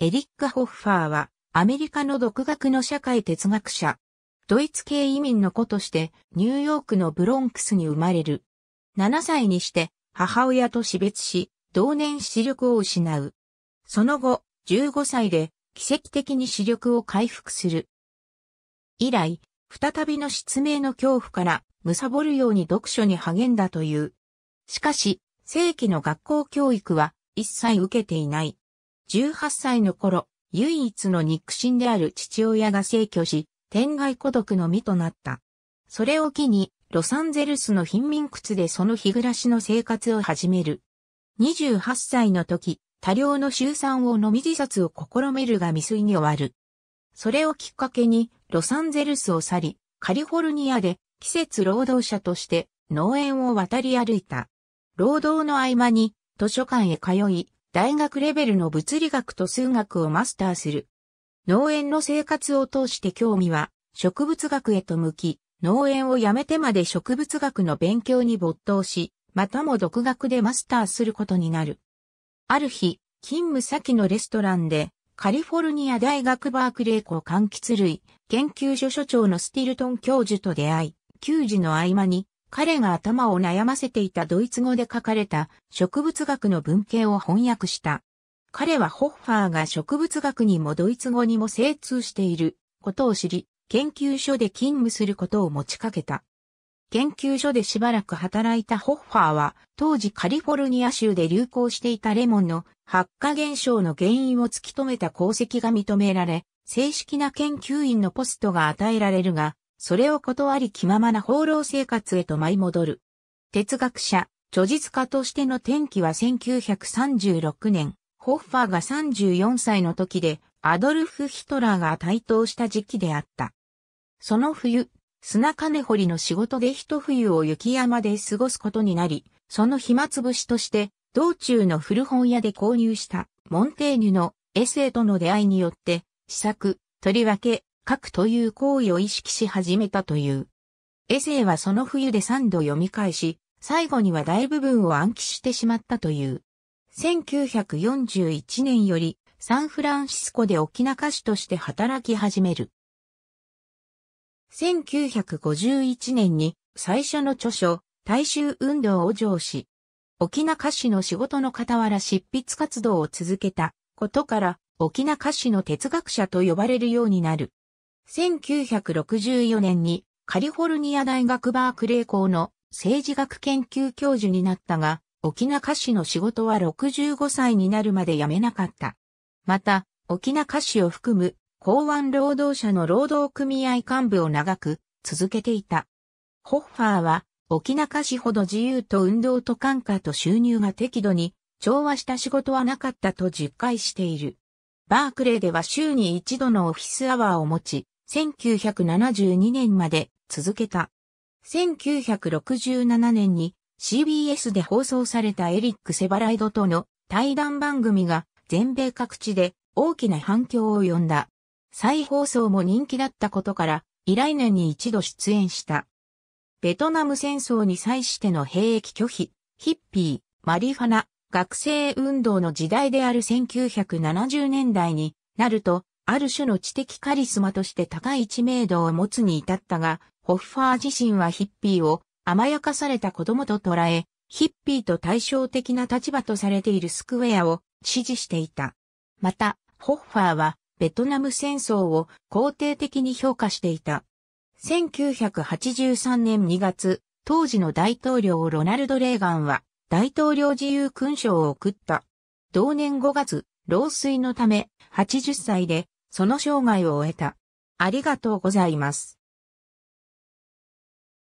エリック・ホッファーは、アメリカの独学の社会哲学者。ドイツ系移民の子として、ニューヨークのブロンクスに生まれる。7歳にして、母親と死別し、同年視力を失う。その後、15歳で、奇跡的に視力を回復する。以来、再びの失明の恐怖から、貪るように読書に励んだという。しかし、正規の学校教育は一切受けていない。18歳の頃、唯一の肉親である父親が逝去し、天外孤独の身となった。それを機に、ロサンゼルスの貧民屈でその日暮らしの生活を始める。28歳の時、多量の集産を飲み自殺を試みるが未遂に終わる。それをきっかけに、ロサンゼルスを去り、カリフォルニアで季節労働者として農園を渡り歩いた。労働の合間に図書館へ通い、大学レベルの物理学と数学をマスターする。農園の生活を通して興味は植物学へと向き、農園を辞めてまで植物学の勉強に没頭し、またも独学でマスターすることになる。ある日、勤務先のレストランで、カリフォルニア大学バークレー校柑橘類研究所所長のスティルトン教授と出会い、給仕の合間に彼が頭を悩ませていたドイツ語で書かれた植物学の文献を翻訳した。彼はホッファーが植物学にもドイツ語にも精通していることを知り、研究所で勤務することを持ちかけた。研究所でしばらく働いたホッファーは、当時カリフォルニア州で流行していたレモンの発火現象の原因を突き止めた功績が認められ、正式な研究員のポストが与えられるが、それを断り気ままな放浪生活へと舞い戻る。哲学者、著述家としての転機は1936年、ホッファーが34歳の時で、アドルフ・ヒトラーが台頭した時期であった。その冬、砂金掘りの仕事で一冬を雪山で過ごすことになり、その暇つぶしとして、道中の古本屋で購入した、モンテーニュのエッセイとの出会いによって、試作、とりわけ、書くという行為を意識し始めたという。エイはその冬で3度読み返し、最後には大部分を暗記してしまったという。1941年よりサンフランシスコで沖縄歌手として働き始める。1951年に最初の著書、大衆運動を上司。沖縄歌手の仕事の傍ら執筆活動を続けたことから、沖縄歌手の哲学者と呼ばれるようになる。1964年にカリフォルニア大学バークレー校の政治学研究教授になったが、沖縄市の仕事は65歳になるまで辞めなかった。また、沖縄市を含む港湾労働者の労働組合幹部を長く続けていた。ホッファーは、沖縄市ほど自由と運動と感化と収入が適度に調和した仕事はなかったと実感している。バークレーでは週に一度のオフィスアワーを持ち、1972年まで続けた。1967年に CBS で放送されたエリック・セバライドとの対談番組が全米各地で大きな反響を呼んだ。再放送も人気だったことから以来年に一度出演した。ベトナム戦争に際しての兵役拒否、ヒッピー、マリファナ、学生運動の時代である1970年代になるとある種の知的カリスマとして高い知名度を持つに至ったが、ホッファー自身はヒッピーを甘やかされた子供と捉え、ヒッピーと対照的な立場とされているスクウェアを支持していた。また、ホッファーはベトナム戦争を肯定的に評価していた。1983年2月、当時の大統領ロナルド・レーガンは大統領自由勲章を送った。同年5月、老衰のため80歳でその生涯を終えた。ありがとうございます。